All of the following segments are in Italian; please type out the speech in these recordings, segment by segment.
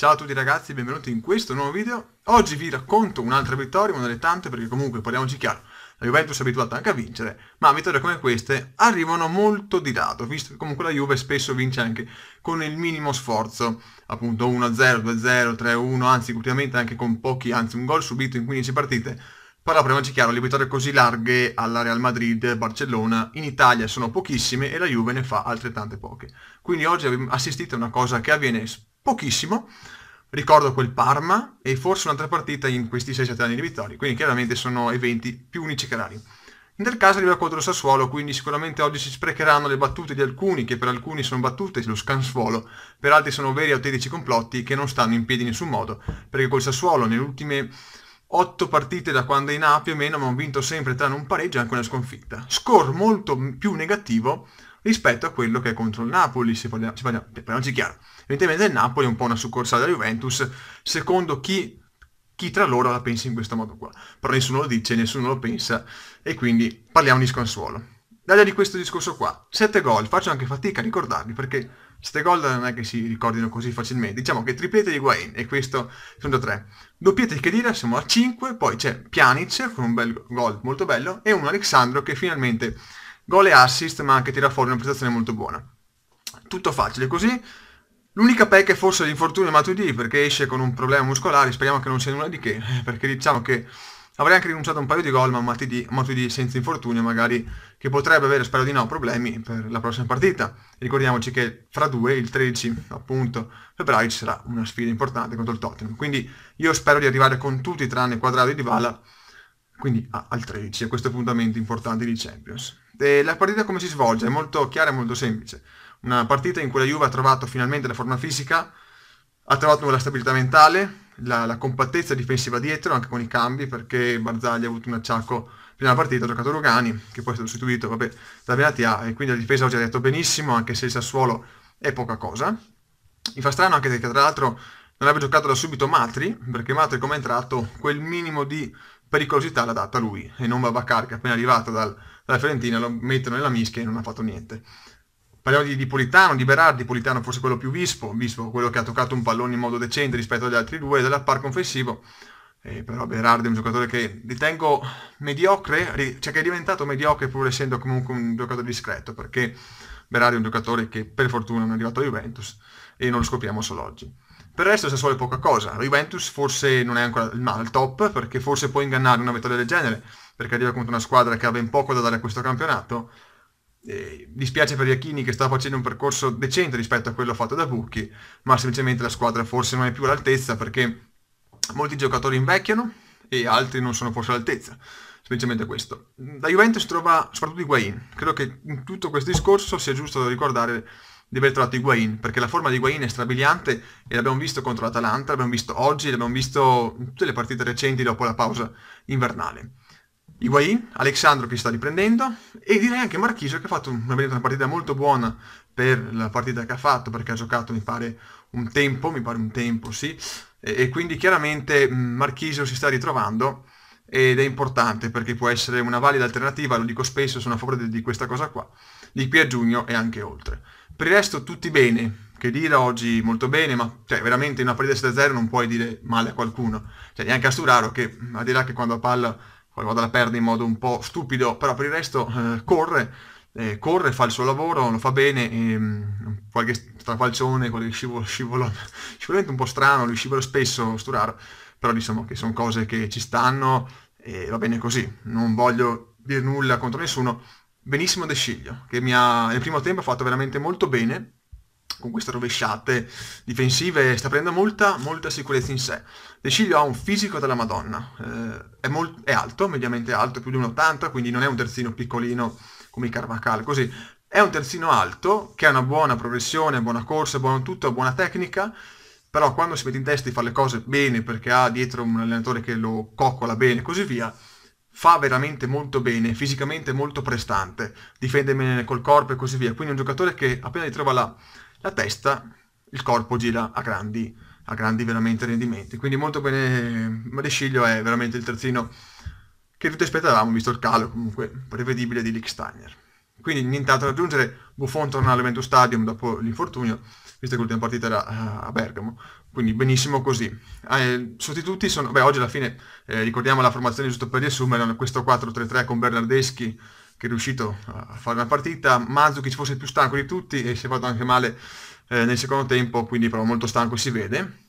Ciao a tutti ragazzi, benvenuti in questo nuovo video. Oggi vi racconto un'altra vittoria, una delle tante, perché comunque parliamoci chiaro, la Juventus è abituata anche a vincere, ma vittorie come queste arrivano molto di lato, visto che comunque la Juve spesso vince anche con il minimo sforzo, appunto 1-0, 2-0, 3-1, anzi ultimamente anche con pochi, anzi un gol subito in 15 partite. Però parliamoci chiaro, le vittorie così larghe alla Real Madrid, Barcellona, in Italia sono pochissime e la Juve ne fa altrettante poche. Quindi oggi assistite a una cosa che avviene spesso pochissimo. Ricordo quel Parma e forse un'altra partita in questi 6-7 anni di vittorie, quindi chiaramente sono eventi più unici che rari. Nel caso arriva contro Sassuolo, quindi sicuramente oggi si sprecheranno le battute di alcuni, che per alcuni sono battute, lo scansuolo, per altri sono veri autentici complotti che non stanno in piedi in nessun modo, perché col Sassuolo nelle ultime 8 partite da quando è in A più o meno abbiamo vinto sempre tranne un pareggio e anche una sconfitta. Score molto più negativo rispetto a quello che è contro il Napoli, se parliamo, se parliamo, parliamoci chiaro. Evidentemente il Napoli è un po' una succorsale della Juventus, secondo chi, chi tra loro la pensa in questo modo qua. Però nessuno lo dice, nessuno lo pensa, e quindi parliamo di sconsuolo. Dalla di questo discorso qua, 7 gol, faccio anche fatica a ricordarli perché 7 gol non è che si ricordino così facilmente, diciamo che triplete di Guain e questo sono da 3. Doppiette di Kedira siamo a 5, poi c'è Pjanic con un bel gol molto bello e un Alexandro che finalmente gol e assist, ma anche tira fuori una prestazione molto buona. Tutto facile così. L'unica pecca è forse l'infortunio di Matuidi perché esce con un problema muscolare, speriamo che non sia nulla di che, perché diciamo che avrei anche rinunciato a un paio di gol, ma Matuidi, Matuidi senza infortunio magari che potrebbe avere, spero di no, problemi per la prossima partita. Ricordiamoci che fra due, il 13 appunto febbraio, ci sarà una sfida importante contro il Tottenham, quindi io spero di arrivare con tutti tranne Quadrado e Dybala quindi ah, al 13 a questo appuntamento importante di Champions. E la partita come si svolge? È molto chiara e molto semplice. Una partita in cui la Juve ha trovato finalmente la forma fisica, ha trovato la stabilità mentale, la, la compattezza difensiva dietro, anche con i cambi, perché Barzagli ha avuto un acciacco prima della partita, ha giocato Rugani, che poi è stato sostituito vabbè, da Benatia, e quindi la difesa oggi ha detto benissimo, anche se il Sassuolo è poca cosa. Mi fa strano anche che tra l'altro non abbia giocato da subito Matri, perché Matri come è entrato quel minimo di pericolosità l'ha data lui e non Babacar che appena arrivato dal, dalla Fiorentina lo mettono nella mischia e non ha fatto niente. Parliamo di, di Politano, di Berardi, Politano forse quello più vispo, vispo quello che ha toccato un pallone in modo decente rispetto agli altri due della parco offensivo, eh, però Berardi è un giocatore che ritengo mediocre, cioè che è diventato mediocre pur essendo comunque un giocatore discreto, perché Berardi è un giocatore che per fortuna non è arrivato a Juventus e non lo scopriamo solo oggi. Per il resto Sassuolo è poca cosa. La Juventus forse non è ancora il, top, perché forse può ingannare una vittoria del genere, perché arriva contro una squadra che ha ben poco da dare a questo campionato. Eh, dispiace per Iachini che sta facendo un percorso decente rispetto a quello fatto da Bucchi, ma semplicemente la squadra forse non è più all'altezza perché molti giocatori invecchiano e altri non sono forse all'altezza. Semplicemente questo. La Juventus trova soprattutto Higuain. Credo che in tutto questo discorso sia giusto ricordare di aver trovato Higuain, perché la forma di Higuain è strabiliante e l'abbiamo visto contro l'Atalanta, l'abbiamo visto oggi, l'abbiamo visto in tutte le partite recenti dopo la pausa invernale. Higuain, Alexandro che sta riprendendo e direi anche Marchisio che ha fatto una, partita molto buona per la partita che ha fatto perché ha giocato mi pare un tempo, mi pare un tempo sì, e, e quindi chiaramente Marchisio si sta ritrovando ed è importante perché può essere una valida alternativa, lo dico spesso, sono a favore di, questa cosa qua, di qui a giugno e anche oltre. Per il resto tutti bene, che Dira oggi molto bene, ma cioè, veramente in una partita 7-0 non puoi dire male a qualcuno, cioè neanche a Sturaro che a dirà che quando a palla qualvolta la perde in modo un po' stupido, però per il resto eh, corre, eh, corre, fa il suo lavoro, lo fa bene, ehm, qualche strafalcione, qualche scivolo, scivolo, scivolamento un po' strano, lui scivola spesso Sturaro, però diciamo che sono cose che ci stanno e va bene così, non voglio dire nulla contro nessuno. Benissimo De Sciglio, che mi ha, nel primo tempo ha fatto veramente molto bene, con queste rovesciate difensive sta prendendo molta, molta sicurezza in sé. De Sciglio ha un fisico della Madonna, eh, è, molt- è, alto, mediamente alto, più di un 80, quindi non è un terzino piccolino come i Carvacale, così. È un terzino alto, che ha una buona progressione, buona corsa, buona tutto, buona tecnica, però quando si mette in testa di fare le cose bene perché ha dietro un allenatore che lo coccola bene e così via, fa veramente molto bene, fisicamente molto prestante, difende bene col corpo e così via. Quindi è un giocatore che appena gli trova la, la testa, il corpo gira a grandi, a grandi veramente rendimenti. Quindi molto bene, Marisciglio è veramente il terzino che tutti aspettavamo, visto il calo comunque prevedibile di Licksteiner. Quindi nient'altro da aggiungere, Buffon torna all'Evento Stadium dopo l'infortunio, visto che l'ultima partita era eh, a Bergamo, quindi benissimo così. Ah, eh, sostituti sono, beh oggi alla fine eh, ricordiamo la formazione giusto per riassumere, questo 4-3-3 con Bernardeschi che è riuscito a fare una partita, Mazzucchi fosse più stanco di tutti e si è fatto anche male eh, nel secondo tempo, quindi però molto stanco si vede.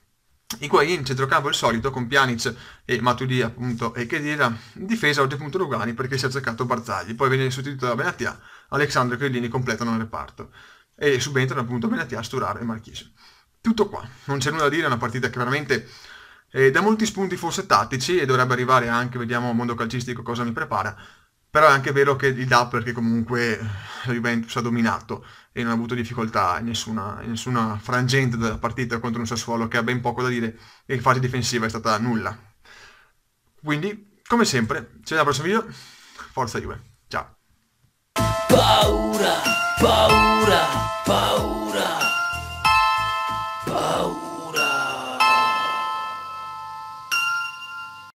Higuain in centrocampo il solito con Pjanic e Matuidi appunto e Chedira, in difesa oggi appunto Lugani perché si è cercato Barzagli poi viene sostituito da Benatia Alexandro e Crillini completano il reparto e subentrano appunto Benatia, Sturaro e Marchese. Tutto qua, non c'è nulla da dire, è una partita che veramente eh, da molti spunti forse tattici e dovrebbe arrivare anche, vediamo mondo calcistico cosa mi prepara, però è anche vero che il DAP perché comunque la Juventus ha dominato e non ha avuto difficoltà in nessuna, in nessuna frangente della partita contro un Sassuolo che ha ben poco da dire e in fase difensiva è stata nulla. Quindi, come sempre, ci vediamo al prossimo video, forza Juve, ciao! Paura, paura! Wow.